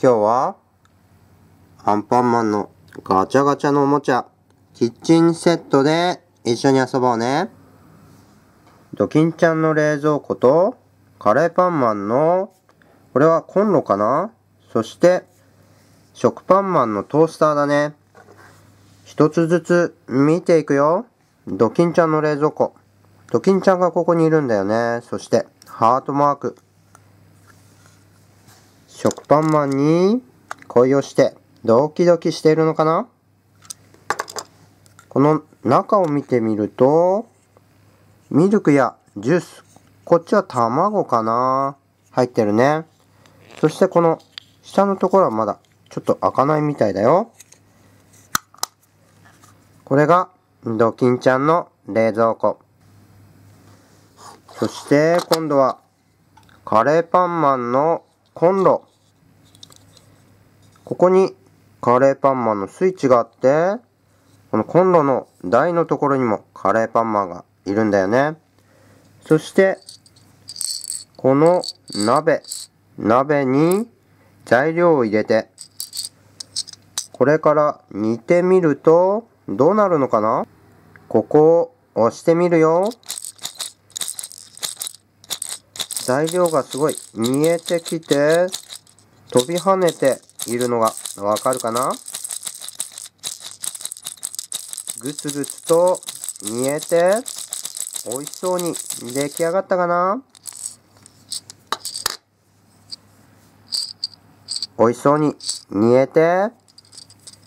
今日は、アンパンマンのガチャガチャのおもちゃ、キッチンセットで一緒に遊ぼうね。ドキンちゃんの冷蔵庫と、カレーパンマンの、これはコンロかなそして、食パンマンのトースターだね。一つずつ見ていくよ。ドキンちゃんの冷蔵庫。ドキンちゃんがここにいるんだよね。そして、ハートマーク。食パンマンに恋をしてドキドキしているのかなこの中を見てみると、ミルクやジュース、こっちは卵かな入ってるね。そしてこの下のところはまだちょっと開かないみたいだよ。これがドキンちゃんの冷蔵庫。そして今度はカレーパンマンのコンロ。ここにカレーパンマンのスイッチがあって、このコンロの台のところにもカレーパンマンがいるんだよね。そして、この鍋、鍋に材料を入れて、これから煮てみると、どうなるのかなここを押してみるよ。材料がすごい見えてきて、飛び跳ねているのがわかるかなぐつぐつと煮えて、美味しそうに出来上がったかな美味しそうに煮えて、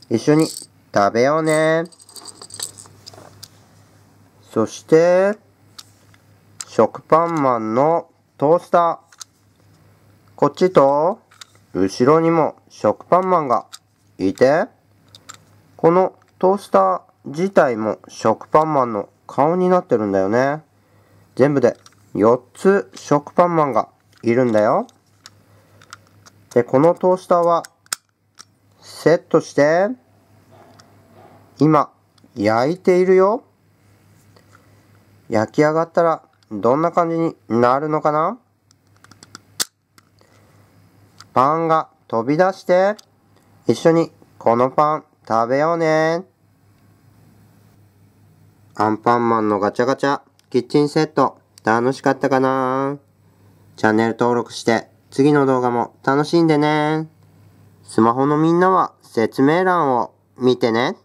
一緒に食べようね。そして、食パンマンのトースター。こっちと、後ろにも食パンマンがいて、このトースター自体も食パンマンの顔になってるんだよね。全部で4つ食パンマンがいるんだよ。で、このトースターはセットして、今焼いているよ。焼き上がったらどんな感じになるのかなパンが飛び出して、一緒にこのパン食べようね。アンパンマンのガチャガチャ、キッチンセット、楽しかったかなチャンネル登録して、次の動画も楽しんでね。スマホのみんなは説明欄を見てね。